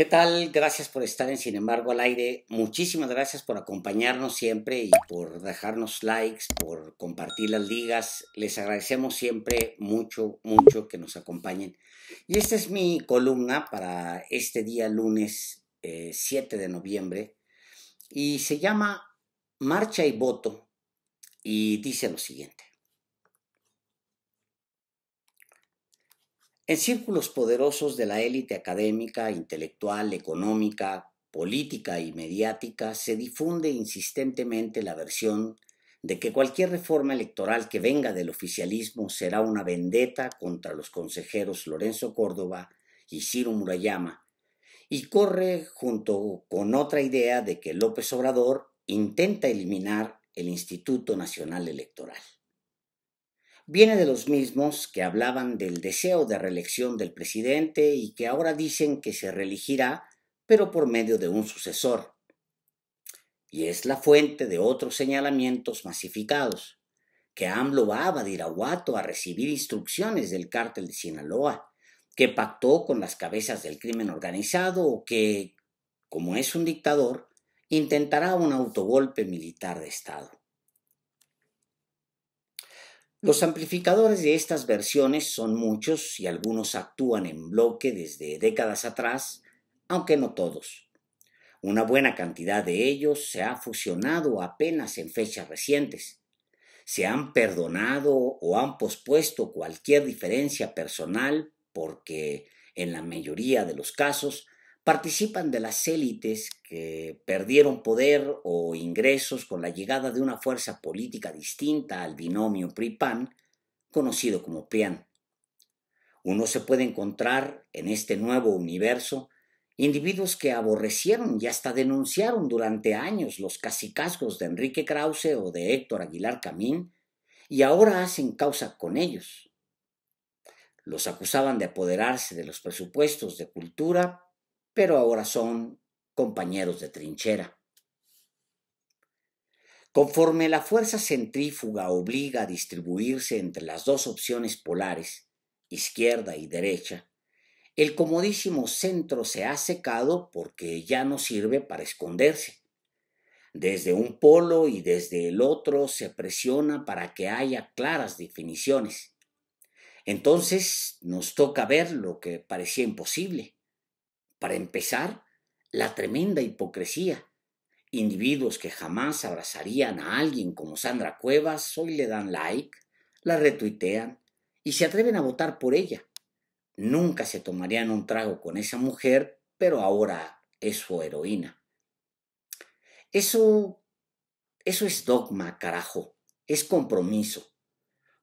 ¿Qué tal? Gracias por estar en Sin embargo al aire. Muchísimas gracias por acompañarnos siempre y por dejarnos likes, por compartir las ligas. Les agradecemos siempre mucho, mucho que nos acompañen. Y esta es mi columna para este día lunes 7 eh, de noviembre y se llama Marcha y Voto y dice lo siguiente. En círculos poderosos de la élite académica, intelectual, económica, política y mediática se difunde insistentemente la versión de que cualquier reforma electoral que venga del oficialismo será una vendetta contra los consejeros Lorenzo Córdoba y Ciro Murayama, y corre junto con otra idea de que López Obrador intenta eliminar el Instituto Nacional Electoral viene de los mismos que hablaban del deseo de reelección del presidente y que ahora dicen que se reelegirá, pero por medio de un sucesor. Y es la fuente de otros señalamientos masificados, que AMLO va a Badiraguato a recibir instrucciones del cártel de Sinaloa, que pactó con las cabezas del crimen organizado o que, como es un dictador, intentará un autogolpe militar de Estado. Los amplificadores de estas versiones son muchos y algunos actúan en bloque desde décadas atrás, aunque no todos. Una buena cantidad de ellos se ha fusionado apenas en fechas recientes. Se han perdonado o han pospuesto cualquier diferencia personal porque, en la mayoría de los casos, participan de las élites que perdieron poder o ingresos con la llegada de una fuerza política distinta al binomio Pripan, conocido como PRIAN. Uno se puede encontrar en este nuevo universo individuos que aborrecieron y hasta denunciaron durante años los casicazgos de Enrique Krause o de Héctor Aguilar Camín y ahora hacen causa con ellos. Los acusaban de apoderarse de los presupuestos de cultura, pero ahora son compañeros de trinchera. Conforme la fuerza centrífuga obliga a distribuirse entre las dos opciones polares, izquierda y derecha, el comodísimo centro se ha secado porque ya no sirve para esconderse. Desde un polo y desde el otro se presiona para que haya claras definiciones. Entonces nos toca ver lo que parecía imposible, para empezar, la tremenda hipocresía. Individuos que jamás abrazarían a alguien como Sandra Cuevas hoy le dan like, la retuitean y se atreven a votar por ella. Nunca se tomarían un trago con esa mujer, pero ahora es su heroína. Eso eso es dogma, carajo, es compromiso.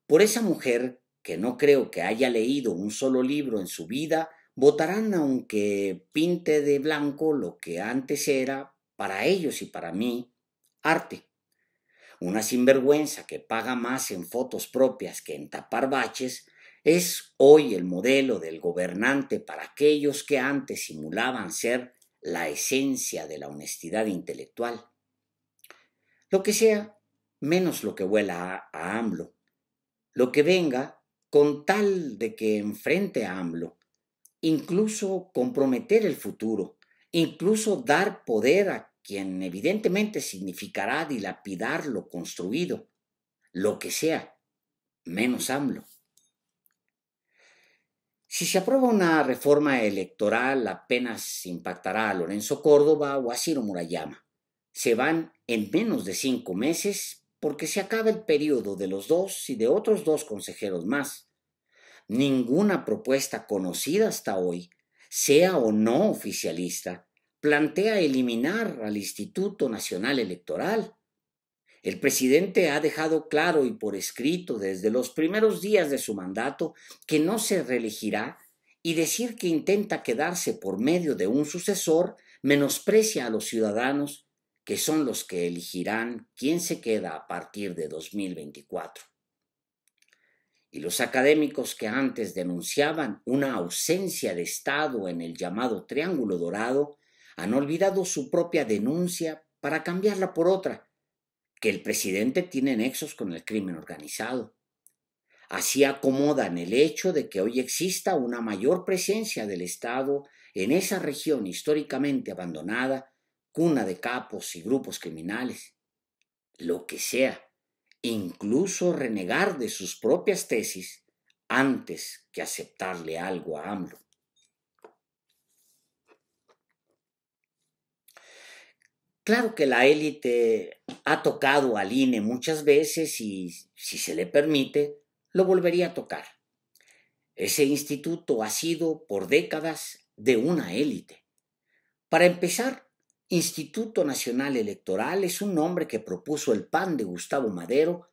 Por esa mujer que no creo que haya leído un solo libro en su vida, votarán aunque pinte de blanco lo que antes era, para ellos y para mí, arte. Una sinvergüenza que paga más en fotos propias que en tapar baches es hoy el modelo del gobernante para aquellos que antes simulaban ser la esencia de la honestidad intelectual. Lo que sea, menos lo que vuela a, a AMLO. Lo que venga, con tal de que enfrente a AMLO, incluso comprometer el futuro, incluso dar poder a quien evidentemente significará dilapidar lo construido, lo que sea, menos AMLO. Si se aprueba una reforma electoral apenas impactará a Lorenzo Córdoba o a Ciro Murayama. Se van en menos de cinco meses porque se acaba el periodo de los dos y de otros dos consejeros más ninguna propuesta conocida hasta hoy, sea o no oficialista, plantea eliminar al Instituto Nacional Electoral. El presidente ha dejado claro y por escrito desde los primeros días de su mandato que no se reelegirá y decir que intenta quedarse por medio de un sucesor menosprecia a los ciudadanos que son los que elegirán quién se queda a partir de 2024 y los académicos que antes denunciaban una ausencia de Estado en el llamado Triángulo Dorado han olvidado su propia denuncia para cambiarla por otra, que el presidente tiene nexos con el crimen organizado. Así acomodan el hecho de que hoy exista una mayor presencia del Estado en esa región históricamente abandonada, cuna de capos y grupos criminales. Lo que sea incluso renegar de sus propias tesis antes que aceptarle algo a AMLO. Claro que la élite ha tocado al INE muchas veces y, si se le permite, lo volvería a tocar. Ese instituto ha sido por décadas de una élite. Para empezar, Instituto Nacional Electoral es un nombre que propuso el PAN de Gustavo Madero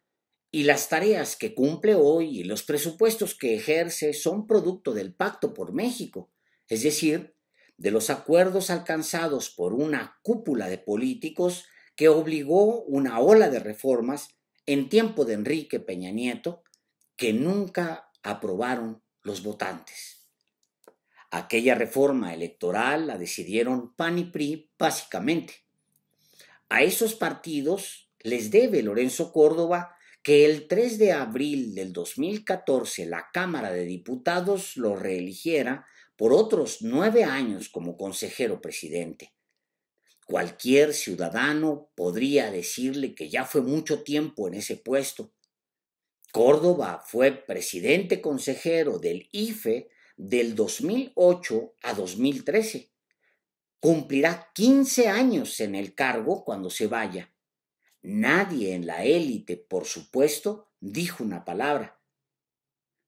y las tareas que cumple hoy y los presupuestos que ejerce son producto del Pacto por México, es decir, de los acuerdos alcanzados por una cúpula de políticos que obligó una ola de reformas en tiempo de Enrique Peña Nieto que nunca aprobaron los votantes. Aquella reforma electoral la decidieron PAN y PRI básicamente. A esos partidos les debe Lorenzo Córdoba que el 3 de abril del 2014 la Cámara de Diputados lo reeligiera por otros nueve años como consejero presidente. Cualquier ciudadano podría decirle que ya fue mucho tiempo en ese puesto. Córdoba fue presidente consejero del IFE del 2008 a 2013. Cumplirá 15 años en el cargo cuando se vaya. Nadie en la élite, por supuesto, dijo una palabra.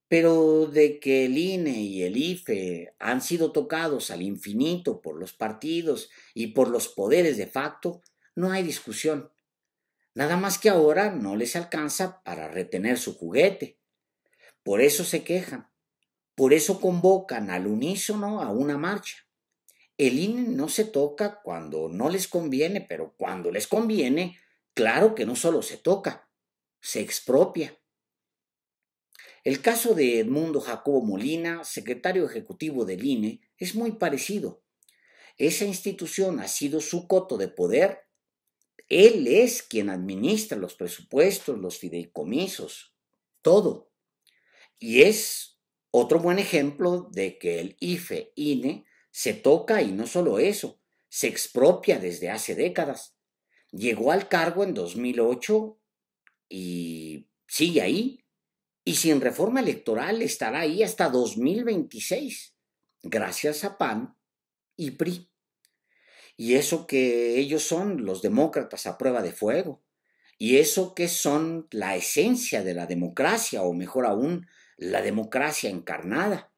Pero de que el INE y el IFE han sido tocados al infinito por los partidos y por los poderes de facto, no hay discusión. Nada más que ahora no les alcanza para retener su juguete. Por eso se quejan. Por eso convocan al unísono a una marcha. El INE no se toca cuando no les conviene, pero cuando les conviene, claro que no solo se toca, se expropia. El caso de Edmundo Jacobo Molina, secretario ejecutivo del INE, es muy parecido. Esa institución ha sido su coto de poder. Él es quien administra los presupuestos, los fideicomisos, todo. Y es otro buen ejemplo de que el IFE, INE, se toca y no solo eso, se expropia desde hace décadas. Llegó al cargo en 2008 y sigue ahí, y sin reforma electoral estará ahí hasta 2026, gracias a PAN y PRI. Y eso que ellos son los demócratas a prueba de fuego, y eso que son la esencia de la democracia, o mejor aún, la democracia encarnada.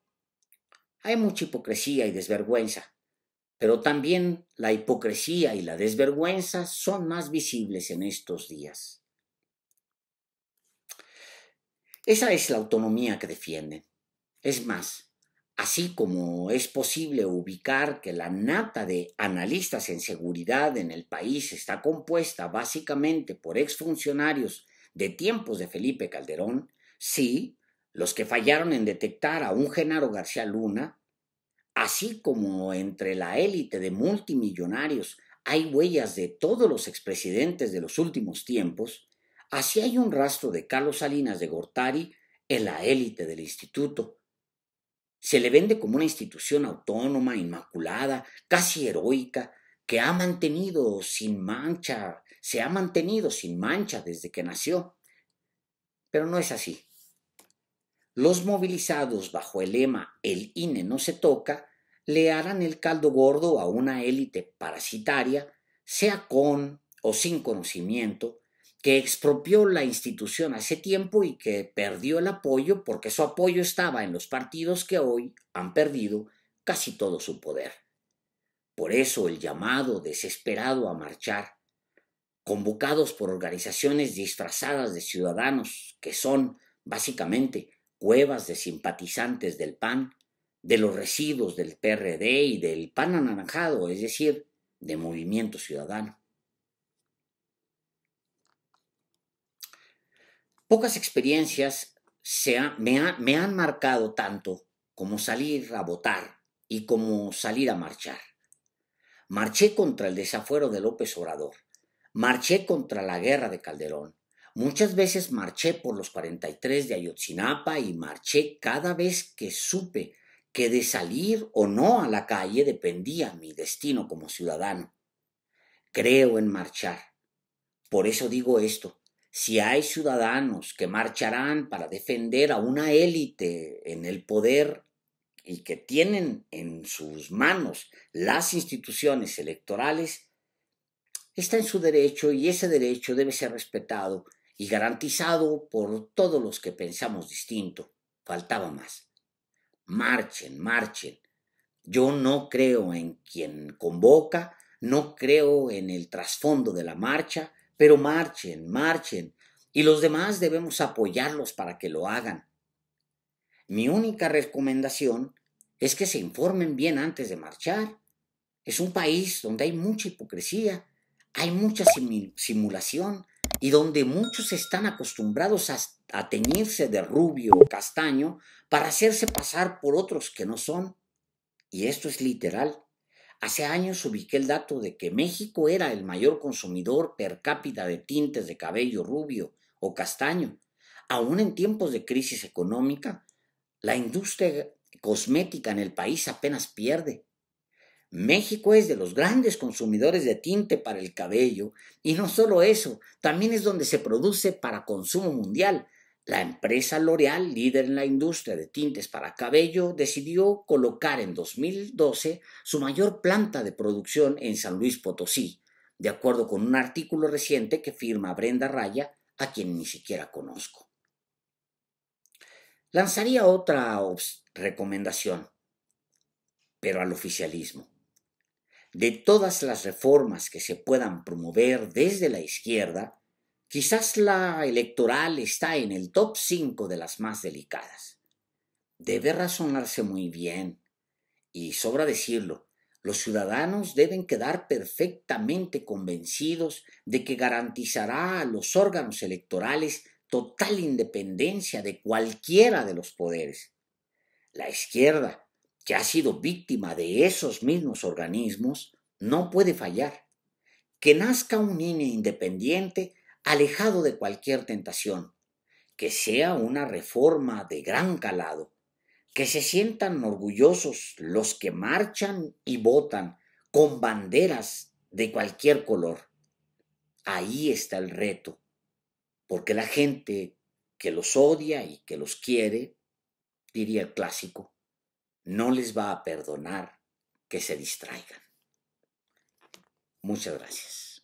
Hay mucha hipocresía y desvergüenza, pero también la hipocresía y la desvergüenza son más visibles en estos días. Esa es la autonomía que defienden. Es más, así como es posible ubicar que la nata de analistas en seguridad en el país está compuesta básicamente por exfuncionarios de tiempos de Felipe Calderón, sí, los que fallaron en detectar a un Genaro García Luna, así como entre la élite de multimillonarios hay huellas de todos los expresidentes de los últimos tiempos, así hay un rastro de Carlos Salinas de Gortari en la élite del instituto. Se le vende como una institución autónoma, inmaculada, casi heroica, que ha mantenido sin mancha, se ha mantenido sin mancha desde que nació. Pero no es así. Los movilizados bajo el lema El INE no se toca le harán el caldo gordo a una élite parasitaria, sea con o sin conocimiento, que expropió la institución hace tiempo y que perdió el apoyo porque su apoyo estaba en los partidos que hoy han perdido casi todo su poder. Por eso el llamado desesperado a marchar, convocados por organizaciones disfrazadas de ciudadanos que son, básicamente, cuevas de simpatizantes del PAN, de los residuos del PRD y del PAN anaranjado, es decir, de Movimiento Ciudadano. Pocas experiencias me, me han marcado tanto como salir a votar y como salir a marchar. Marché contra el desafuero de López Obrador, marché contra la guerra de Calderón, Muchas veces marché por los 43 de Ayotzinapa y marché cada vez que supe que de salir o no a la calle dependía mi destino como ciudadano. Creo en marchar. Por eso digo esto. Si hay ciudadanos que marcharán para defender a una élite en el poder y que tienen en sus manos las instituciones electorales, está en su derecho y ese derecho debe ser respetado y garantizado por todos los que pensamos distinto. Faltaba más. Marchen, marchen. Yo no creo en quien convoca, no creo en el trasfondo de la marcha, pero marchen, marchen. Y los demás debemos apoyarlos para que lo hagan. Mi única recomendación es que se informen bien antes de marchar. Es un país donde hay mucha hipocresía, hay mucha simulación, y donde muchos están acostumbrados a, teñirse de rubio o castaño para hacerse pasar por otros que no son. Y esto es literal. Hace años ubiqué el dato de que México era el mayor consumidor per cápita de tintes de cabello rubio o castaño. Aun en tiempos de crisis económica, la industria cosmética en el país apenas pierde, México es de los grandes consumidores de tinte para el cabello y no solo eso, también es donde se produce para consumo mundial. La empresa L'Oreal, líder en la industria de tintes para cabello, decidió colocar en 2012 su mayor planta de producción en San Luis Potosí, de acuerdo con un artículo reciente que firma Brenda Raya, a quien ni siquiera conozco. Lanzaría otra recomendación, pero al oficialismo de todas las reformas que se puedan promover desde la izquierda, quizás la electoral está en el top 5 de las más delicadas. Debe razonarse muy bien, y sobra decirlo, los ciudadanos deben quedar perfectamente convencidos de que garantizará a los órganos electorales total independencia de cualquiera de los poderes. La izquierda, que ha sido víctima de esos mismos organismos, no puede fallar. Que nazca un niño independiente alejado de cualquier tentación, que sea una reforma de gran calado, que se sientan orgullosos los que marchan y votan con banderas de cualquier color. Ahí está el reto, porque la gente que los odia y que los quiere, diría el clásico, no les va a perdonar que se distraigan. Muchas gracias.